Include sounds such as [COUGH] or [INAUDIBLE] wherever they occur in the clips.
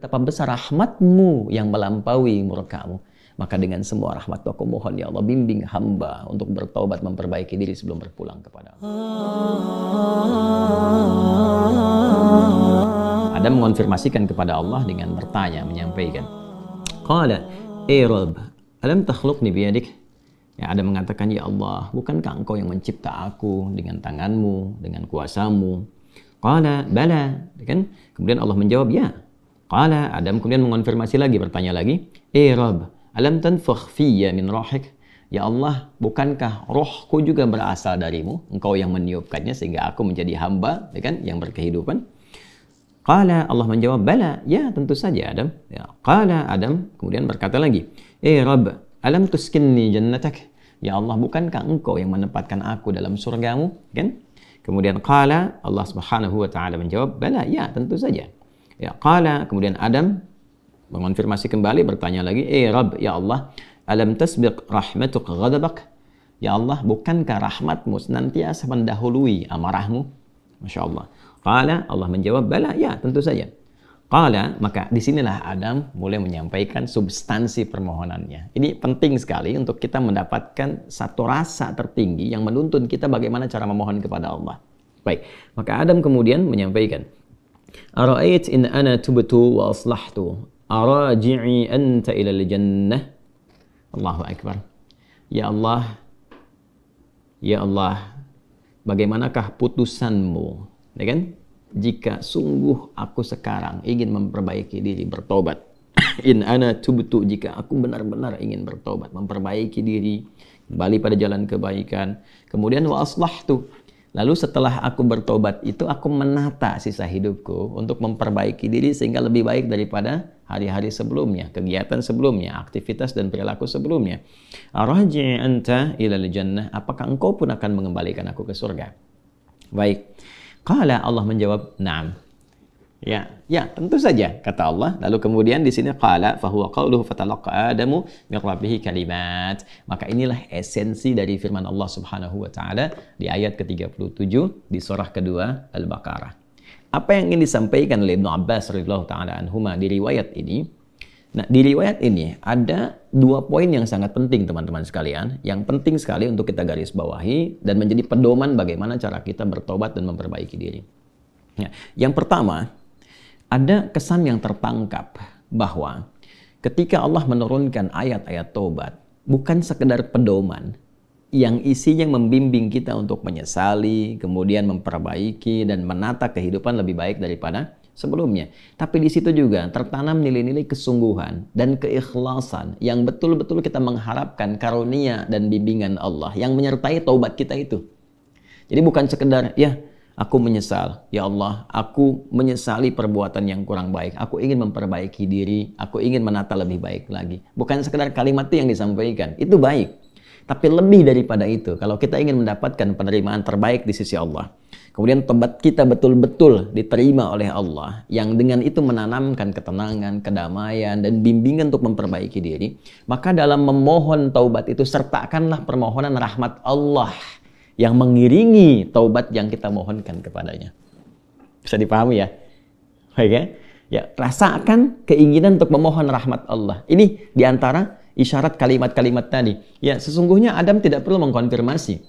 Betapa besar rahmatmu yang melampaui murkamu. Maka dengan semua rahmat aku mohon ya Allah bimbing hamba untuk bertobat memperbaiki diri sebelum berpulang kepada Allah. Adam mengonfirmasikan kepada Allah dengan bertanya, menyampaikan. Qala, "Ey eh Rabb, alam ni biyadik?" Ya, Adam mengatakan, "Ya Allah, bukankah Engkau yang mencipta aku dengan tanganmu, dengan kuasamu?" Qala, "Bala." Kan? Kemudian Allah menjawab, "Ya, Qala, Adam kemudian mengonfirmasi lagi, bertanya lagi, Eh Rob, alam tanfakh fiyya min rohik? Ya Allah, bukankah rohku juga berasal darimu? Engkau yang meniupkannya sehingga aku menjadi hamba, ya kan, yang berkehidupan. Qala, Allah menjawab, bala, ya tentu saja Adam. Ya, qala, Adam kemudian berkata lagi, Eh Rob, alam tuskinni jannatak? Ya Allah, bukankah engkau yang menempatkan aku dalam surgamu? Kan? Kemudian qala, Allah subhanahu wa ta'ala menjawab, bala, ya tentu saja. Ya, qala kemudian Adam mengonfirmasi kembali bertanya lagi, "Eh Rabb, ya Allah, alam tasbiq rahmatuk ghadabak?" Ya Allah, bukankah rahmatmu senantiasa mendahului amarahmu? Masya Allah. Qala, Allah menjawab, bala, ya tentu saja. Qala, maka disinilah Adam mulai menyampaikan substansi permohonannya. Ini penting sekali untuk kita mendapatkan satu rasa tertinggi yang menuntun kita bagaimana cara memohon kepada Allah. Baik, maka Adam kemudian menyampaikan, Ara'ait in ana tubtu wa aslahtu araji'i anta ila jannah Allahu Akbar Ya Allah Ya Allah bagaimanakah putusanmu ya kan jika sungguh aku sekarang ingin memperbaiki diri bertobat [COUGHS] in ana tubtu jika aku benar-benar ingin bertobat memperbaiki diri kembali pada jalan kebaikan kemudian wa aslahtu Lalu setelah aku bertobat itu aku menata sisa hidupku untuk memperbaiki diri sehingga lebih baik daripada hari-hari sebelumnya, kegiatan sebelumnya, aktivitas dan perilaku sebelumnya. Araji anta ilal jannah, apakah engkau pun akan mengembalikan aku ke surga? Baik. Qala Allah menjawab, "Na'am." Ya, ya tentu saja kata Allah. Lalu kemudian di sini qala fahuwa qauluhu fatalaqa Adamu min rabbih kalimat. Maka inilah esensi dari firman Allah Subhanahu wa taala di ayat ke-37 di surah kedua Al-Baqarah. Apa yang ingin disampaikan oleh Ibnu Abbas radhiyallahu taala anhuma di riwayat ini? Nah, di riwayat ini ada dua poin yang sangat penting teman-teman sekalian, yang penting sekali untuk kita garis bawahi dan menjadi pedoman bagaimana cara kita bertobat dan memperbaiki diri. Ya. Yang pertama, ada kesan yang tertangkap bahwa ketika Allah menurunkan ayat-ayat taubat bukan sekedar pedoman yang isinya membimbing kita untuk menyesali, kemudian memperbaiki dan menata kehidupan lebih baik daripada sebelumnya. Tapi di situ juga tertanam nilai-nilai kesungguhan dan keikhlasan yang betul-betul kita mengharapkan karunia dan bimbingan Allah yang menyertai taubat kita itu. Jadi bukan sekedar ya Aku menyesal, ya Allah, aku menyesali perbuatan yang kurang baik. Aku ingin memperbaiki diri, aku ingin menata lebih baik lagi. Bukan sekedar kalimat yang disampaikan, itu baik. Tapi lebih daripada itu, kalau kita ingin mendapatkan penerimaan terbaik di sisi Allah, kemudian tobat kita betul-betul diterima oleh Allah, yang dengan itu menanamkan ketenangan, kedamaian, dan bimbingan untuk memperbaiki diri, maka dalam memohon taubat itu sertakanlah permohonan rahmat Allah yang mengiringi taubat yang kita mohonkan kepadanya. Bisa dipahami ya? Baik ya? Ya, rasakan keinginan untuk memohon rahmat Allah. Ini diantara isyarat kalimat-kalimat tadi. Ya, sesungguhnya Adam tidak perlu mengkonfirmasi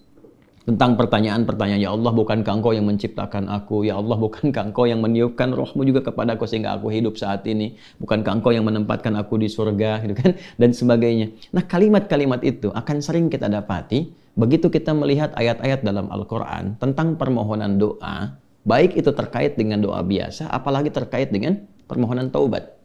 tentang pertanyaan-pertanyaan, Ya Allah bukan engkau yang menciptakan aku? Ya Allah bukan engkau yang meniupkan rohmu juga kepada aku sehingga aku hidup saat ini? bukan engkau yang menempatkan aku di surga? Gitu kan? Dan sebagainya. Nah kalimat-kalimat itu akan sering kita dapati Begitu kita melihat ayat-ayat dalam Al-Quran tentang permohonan doa, baik itu terkait dengan doa biasa, apalagi terkait dengan permohonan taubat.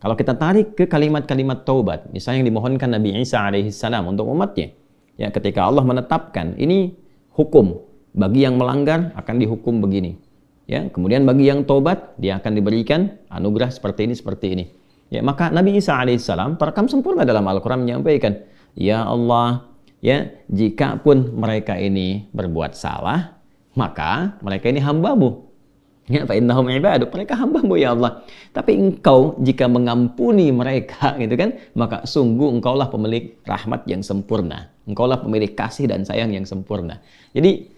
Kalau kita tarik ke kalimat-kalimat taubat, misalnya yang dimohonkan Nabi Isa alaihissalam untuk umatnya, ya ketika Allah menetapkan ini hukum bagi yang melanggar akan dihukum begini, ya kemudian bagi yang taubat dia akan diberikan anugerah seperti ini seperti ini. Ya maka Nabi Isa alaihissalam terekam sempurna dalam Al-Quran menyampaikan, ya Allah ya jika pun mereka ini berbuat salah maka mereka ini hambamu ya fa innahum ibaduk mereka hambamu ya Allah tapi engkau jika mengampuni mereka [LAUGHS] gitu kan maka sungguh engkaulah pemilik rahmat yang sempurna engkaulah pemilik kasih dan sayang yang sempurna jadi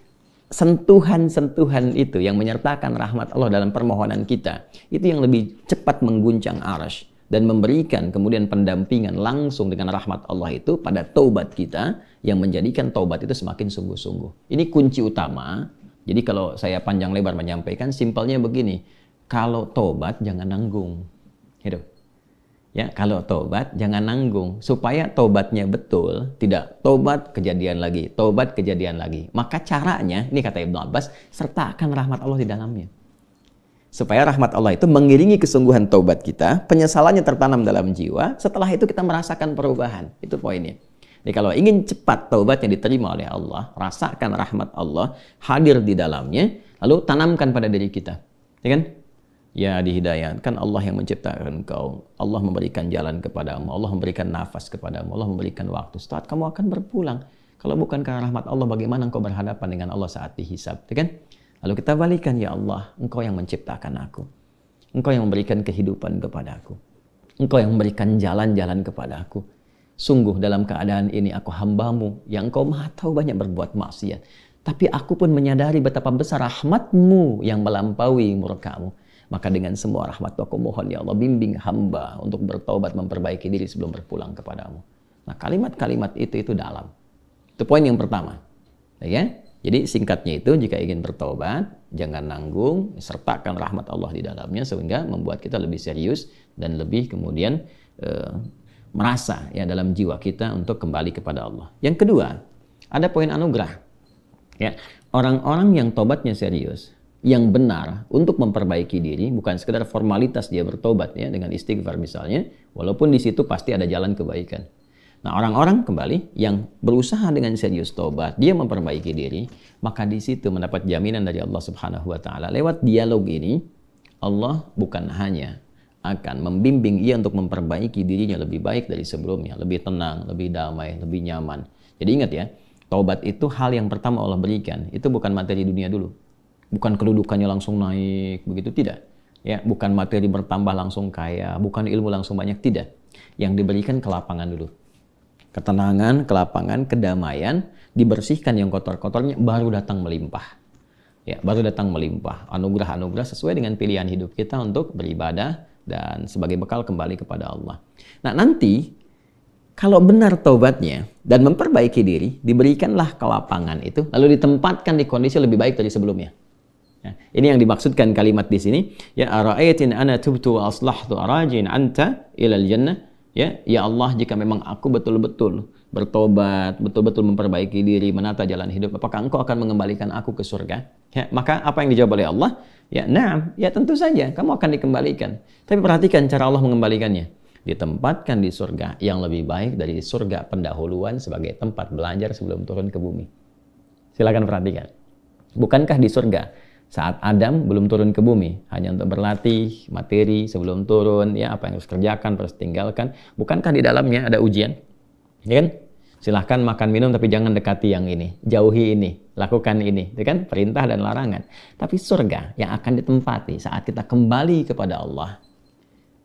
sentuhan-sentuhan itu yang menyertakan rahmat Allah dalam permohonan kita itu yang lebih cepat mengguncang arash dan memberikan kemudian pendampingan langsung dengan rahmat Allah itu pada taubat kita yang menjadikan taubat itu semakin sungguh-sungguh. Ini kunci utama. Jadi kalau saya panjang lebar menyampaikan, simpelnya begini. Kalau taubat jangan nanggung. Gitu. Ya, kalau taubat jangan nanggung supaya taubatnya betul, tidak taubat kejadian lagi, taubat kejadian lagi. Maka caranya, ini kata Ibnu Abbas, sertakan rahmat Allah di dalamnya. Supaya rahmat Allah itu mengiringi kesungguhan taubat kita, penyesalannya tertanam dalam jiwa, setelah itu kita merasakan perubahan. Itu poinnya. Jadi kalau ingin cepat taubat yang diterima oleh Allah, rasakan rahmat Allah, hadir di dalamnya, lalu tanamkan pada diri kita. Ya kan? Ya dihidayatkan Allah yang menciptakan engkau. Allah memberikan jalan kepadamu. Allah memberikan nafas kepadamu. Allah memberikan waktu. Saat kamu akan berpulang. Kalau bukan karena rahmat Allah, bagaimana engkau berhadapan dengan Allah saat dihisap? Ya kan? Lalu kita balikan, Ya Allah, engkau yang menciptakan aku. Engkau yang memberikan kehidupan kepadaku. Engkau yang memberikan jalan-jalan kepadaku. Sungguh dalam keadaan ini aku hambamu yang kau maha tahu banyak berbuat maksiat. Tapi aku pun menyadari betapa besar rahmatmu yang melampaui murkamu. Maka dengan semua rahmat aku mohon ya Allah bimbing hamba untuk bertobat memperbaiki diri sebelum berpulang kepadamu. Nah kalimat-kalimat itu itu dalam. Itu poin yang pertama. Ya? Jadi singkatnya itu jika ingin bertobat jangan nanggung, sertakan rahmat Allah di dalamnya sehingga membuat kita lebih serius dan lebih kemudian eh, merasa ya dalam jiwa kita untuk kembali kepada Allah. Yang kedua, ada poin anugerah. Ya, orang-orang yang tobatnya serius, yang benar untuk memperbaiki diri, bukan sekedar formalitas dia bertobat ya dengan istighfar misalnya, walaupun di situ pasti ada jalan kebaikan. Nah, orang-orang kembali yang berusaha dengan serius tobat, dia memperbaiki diri, maka di situ mendapat jaminan dari Allah Subhanahu wa taala. Lewat dialog ini, Allah bukan hanya akan membimbing ia untuk memperbaiki dirinya lebih baik dari sebelumnya, lebih tenang, lebih damai, lebih nyaman. Jadi ingat ya, taubat itu hal yang pertama Allah berikan. Itu bukan materi dunia dulu. Bukan kedudukannya langsung naik, begitu tidak. Ya, bukan materi bertambah langsung kaya, bukan ilmu langsung banyak, tidak. Yang diberikan kelapangan dulu. Ketenangan, kelapangan, kedamaian, dibersihkan yang kotor-kotornya, baru datang melimpah. Ya, baru datang melimpah. Anugerah-anugerah sesuai dengan pilihan hidup kita untuk beribadah, dan sebagai bekal kembali kepada Allah. Nah, nanti kalau benar taubatnya dan memperbaiki diri, diberikanlah kelapangan itu, lalu ditempatkan di kondisi lebih baik dari sebelumnya. Ya, ini yang dimaksudkan kalimat di sini. Ya ara'aitin ana tubtu wa aslahtu arajin anta ilal jannah. Ya, ya Allah jika memang aku betul-betul bertobat, betul-betul memperbaiki diri, menata jalan hidup, apakah engkau akan mengembalikan aku ke surga? Ya, maka apa yang dijawab oleh Allah? Ya, nah, ya tentu saja kamu akan dikembalikan. Tapi perhatikan cara Allah mengembalikannya. Ditempatkan di surga yang lebih baik dari surga pendahuluan sebagai tempat belajar sebelum turun ke bumi. Silakan perhatikan. Bukankah di surga saat Adam belum turun ke bumi, hanya untuk berlatih materi sebelum turun, ya apa yang harus kerjakan, harus tinggalkan. Bukankah di dalamnya ada ujian? Ya kan? silahkan makan minum tapi jangan dekati yang ini jauhi ini lakukan ini itu kan perintah dan larangan tapi surga yang akan ditempati saat kita kembali kepada Allah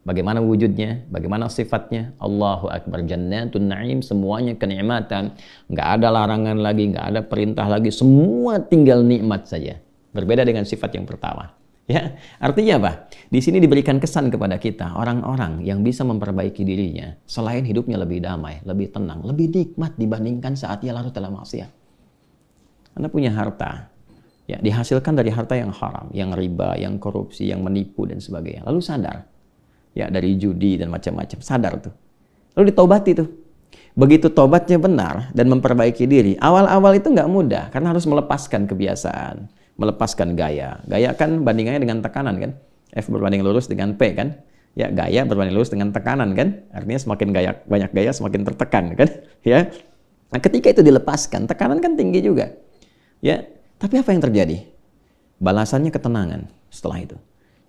bagaimana wujudnya bagaimana sifatnya Allahu Akbar jannatun na'im semuanya kenikmatan nggak ada larangan lagi nggak ada perintah lagi semua tinggal nikmat saja berbeda dengan sifat yang pertama Ya, artinya apa? Di sini diberikan kesan kepada kita orang-orang yang bisa memperbaiki dirinya selain hidupnya lebih damai, lebih tenang, lebih nikmat dibandingkan saat ia larut dalam maksiat. Anda punya harta, ya dihasilkan dari harta yang haram, yang riba, yang korupsi, yang menipu dan sebagainya. Lalu sadar, ya dari judi dan macam-macam, sadar tuh. Lalu ditobati tuh. Begitu tobatnya benar dan memperbaiki diri, awal-awal itu nggak mudah karena harus melepaskan kebiasaan melepaskan gaya. Gaya kan bandingannya dengan tekanan kan? F berbanding lurus dengan P kan? Ya, gaya berbanding lurus dengan tekanan kan? Artinya semakin gaya, banyak gaya semakin tertekan [LAUGHS] kan? Ya. Nah, ketika itu dilepaskan, tekanan kan tinggi juga. Ya. Tapi apa yang terjadi? Balasannya ketenangan setelah itu.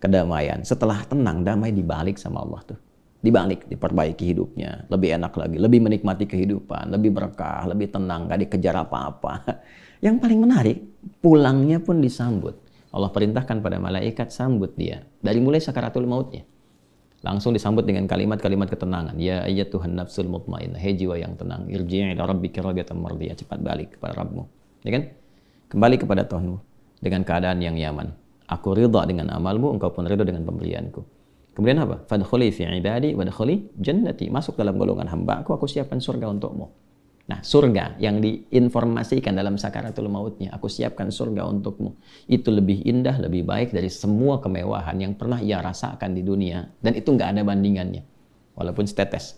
Kedamaian. Setelah tenang, damai dibalik sama Allah tuh dibalik, diperbaiki hidupnya, lebih enak lagi, lebih menikmati kehidupan, lebih berkah, lebih tenang, gak dikejar apa-apa. [LAUGHS] Yang paling menarik, pulangnya pun disambut. Allah perintahkan pada malaikat sambut dia dari mulai sakaratul mautnya. Langsung disambut dengan kalimat-kalimat ketenangan. Ya ayat Tuhan nafsul mutmainnah hei jiwa yang tenang, irji'i ila rabbika radiyatan mardiyah, cepat balik kepada Rabbmu. Ya kan? Kembali kepada Tuhanmu dengan keadaan yang nyaman. Aku ridha dengan amalmu, engkau pun ridha dengan pemberianku Kemudian apa? Fadkhuli fi ibadi wadkhuli jannati. Masuk dalam golongan hamba, aku, aku siapkan surga untukmu. Nah, surga yang diinformasikan dalam sakaratul mautnya, aku siapkan surga untukmu. Itu lebih indah, lebih baik dari semua kemewahan yang pernah ia rasakan di dunia. Dan itu nggak ada bandingannya. Walaupun setetes.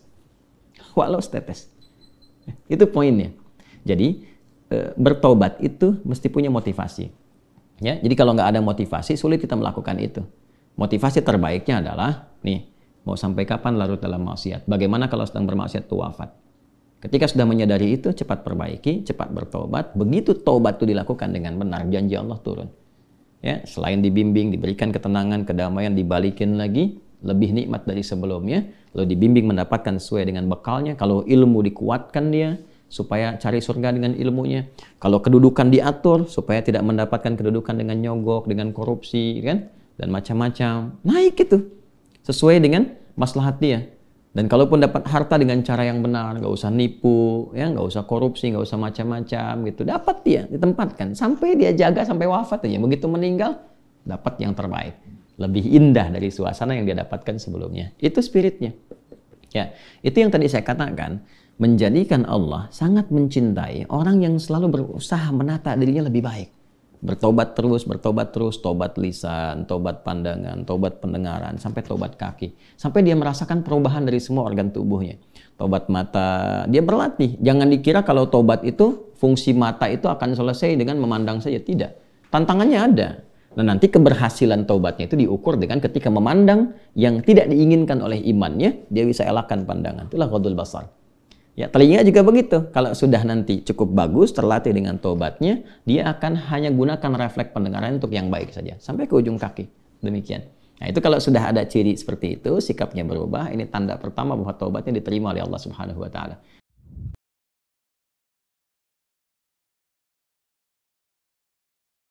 [LAUGHS] Walau setetes. [LAUGHS] Itu poinnya. Jadi, e, bertobat itu mesti punya motivasi. Ya, jadi kalau nggak ada motivasi, sulit kita melakukan itu. Motivasi terbaiknya adalah, nih, mau sampai kapan larut dalam maksiat? Bagaimana kalau sedang bermaksiat itu wafat? Ketika sudah menyadari itu, cepat perbaiki, cepat bertobat. Begitu tobat itu dilakukan dengan benar, janji Allah turun. Ya, selain dibimbing, diberikan ketenangan, kedamaian, dibalikin lagi, lebih nikmat dari sebelumnya, lalu dibimbing mendapatkan sesuai dengan bekalnya, kalau ilmu dikuatkan dia, supaya cari surga dengan ilmunya. Kalau kedudukan diatur, supaya tidak mendapatkan kedudukan dengan nyogok, dengan korupsi, kan? dan macam-macam. Naik itu. Sesuai dengan maslahat dia. Dan kalaupun dapat harta dengan cara yang benar, nggak usah nipu, ya nggak usah korupsi, nggak usah macam-macam gitu. Dapat dia ditempatkan sampai dia jaga sampai wafat aja. Begitu meninggal dapat yang terbaik, lebih indah dari suasana yang dia dapatkan sebelumnya. Itu spiritnya. Ya, itu yang tadi saya katakan menjadikan Allah sangat mencintai orang yang selalu berusaha menata dirinya lebih baik bertobat terus, bertobat terus, tobat lisan, tobat pandangan, tobat pendengaran, sampai tobat kaki. Sampai dia merasakan perubahan dari semua organ tubuhnya. Tobat mata, dia berlatih. Jangan dikira kalau tobat itu, fungsi mata itu akan selesai dengan memandang saja. Tidak. Tantangannya ada. Nah nanti keberhasilan tobatnya itu diukur dengan ketika memandang yang tidak diinginkan oleh imannya, dia bisa elakkan pandangan. Itulah qadul basar. Ya, telinga juga begitu. Kalau sudah nanti cukup bagus, terlatih dengan tobatnya, dia akan hanya gunakan refleks pendengaran untuk yang baik saja. Sampai ke ujung kaki. Demikian. Nah, itu kalau sudah ada ciri seperti itu, sikapnya berubah, ini tanda pertama bahwa tobatnya diterima oleh Allah Subhanahu wa taala.